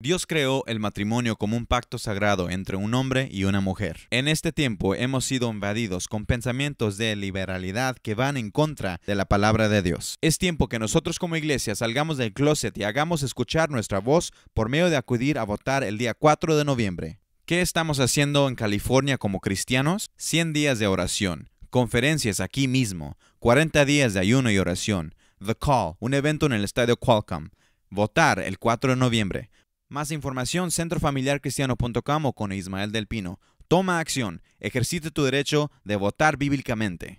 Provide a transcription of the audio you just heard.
Dios creó el matrimonio como un pacto sagrado entre un hombre y una mujer. En este tiempo hemos sido invadidos con pensamientos de liberalidad que van en contra de la palabra de Dios. Es tiempo que nosotros como iglesia salgamos del closet y hagamos escuchar nuestra voz por medio de acudir a votar el día 4 de noviembre. ¿Qué estamos haciendo en California como cristianos? 100 días de oración, conferencias aquí mismo, 40 días de ayuno y oración, The Call, un evento en el estadio Qualcomm, votar el 4 de noviembre, más información, centrofamiliarcristiano.com o con Ismael del Pino. Toma acción, ejercite tu derecho de votar bíblicamente.